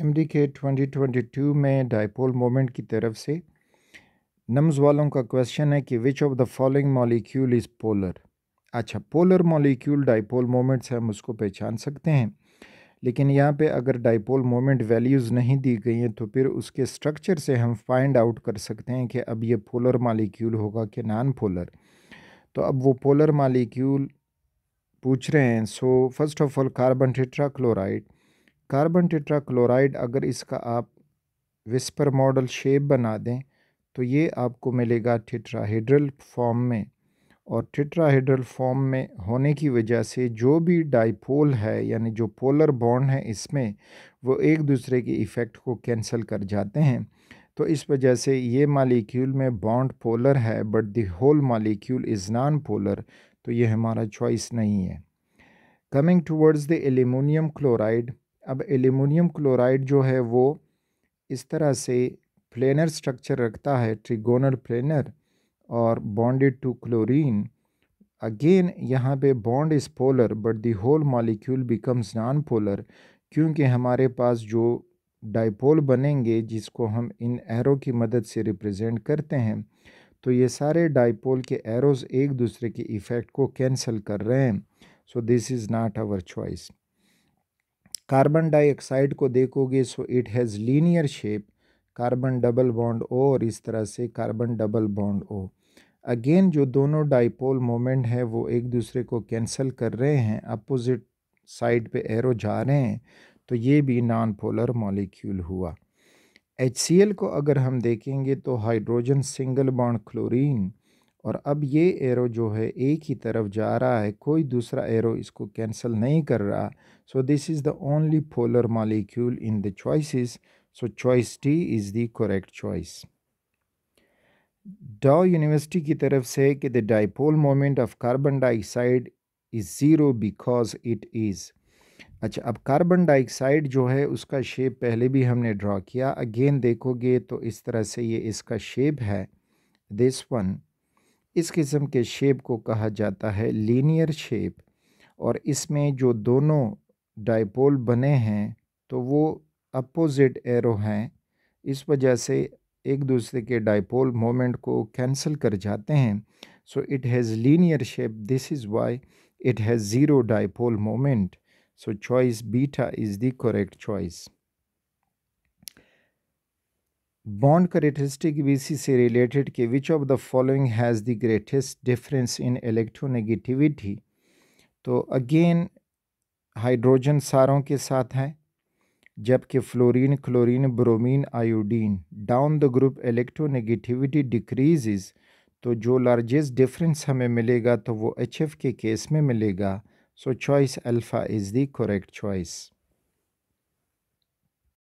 M D के twenty twenty two में dipole moment की तरफ से नम्स वालों का क्वेश्चन है कि which of the following molecule is polar अच्छा पोलर मॉलिक्यूल डाइपोल मोमेंट्स हम उसको पहचान सकते हैं लेकिन यहाँ पे अगर डाइपोल मोमेंट वैल्यूज़ नहीं दी गई हैं तो फिर उसके स्ट्रक्चर से हम फाइंड आउट कर सकते हैं कि अब ये पोलर मालिक्यूल होगा कि नॉन पोलर तो अब वो पोलर मालिक्यूल पूछ रहे हैं so first of all carbon tetrachloride carbon tetrachloride अगर इसका आप विस्पर मॉडल शेप बना दें तो ये आपको मिलेगा टेट्राहेड्रल फॉर्म में और टेट्राहेड्रल फॉर्म में होने की वजह से जो भी डाइपोल है यानी जो पोलर बॉन्ड है इसमें वो एक दूसरे के इफ़ेक्ट को कैंसिल कर जाते हैं तो इस वजह से ये मालिक्यूल में बॉन्ड पोलर है but the whole molecule is non polar तो ये हमारा चॉइस नहीं है coming towards the aluminium chloride अब एल्यूमिनियम क्लोराइड जो है वो इस तरह से प्लेनर स्ट्रक्चर रखता है ट्रिगोनल प्लेनर और बॉन्डेड टू क्लोरीन अगेन यहाँ पे bond is polar but the whole molecule becomes non polar क्योंकि हमारे पास जो डाइपोल बनेंगे जिसको हम इन एरो की मदद से रिप्रेजेंट करते हैं तो ये सारे डाइपोल के एरोज़ एक दूसरे के इफ़ेक्ट को कैंसिल कर रहे हैं so this is not our choice carbon dioxide को देखोगे so it has linear shape carbon double bond O और इस तरह से carbon double bond O again जो दोनों डाइपोल मोमेंट है वो एक दूसरे को कैंसिल कर रहे हैं अपोजिट साइड पे एरो जा रहे हैं तो ये भी नॉन पोलर मॉलिक्यूल हुआ एच को अगर हम देखेंगे तो हाइड्रोजन सिंगल बॉन्ड क्लोरीन और अब ये एरो जो है एक ही तरफ जा रहा है कोई दूसरा एरो इसको कैंसिल नहीं कर रहा so this is the only polar molecule in the choices so choice D is the correct choice Dow University की तरफ से कि the dipole moment of carbon dioxide is zero because it is अच्छा अब carbon dioxide जो है उसका shape पहले भी हमने ड्रॉ किया अगेन देखोगे तो इस तरह से ये इसका शेप है दिस वन इस किस्म के शेप को कहा जाता है लीनियर शेप और इसमें जो दोनों डाइपोल बने हैं तो वो अपोजिट एरो हैं इस वजह से एक दूसरे के डाइपोल मोमेंट को कैंसिल कर जाते हैं so it has linear shape this is why it has zero dipole moment so choice beta is the correct choice bond B C से रिलेटेड के which of the following has the greatest difference in electronegativity तो again hydrogen सारों के साथ हैं जबकि fluorine chlorine bromine iodine down the group electronegativity decrease तो जो लार्जेस्ट डिफरेंस हमें मिलेगा तो वो एच के केस में मिलेगा so choice alpha is the correct choice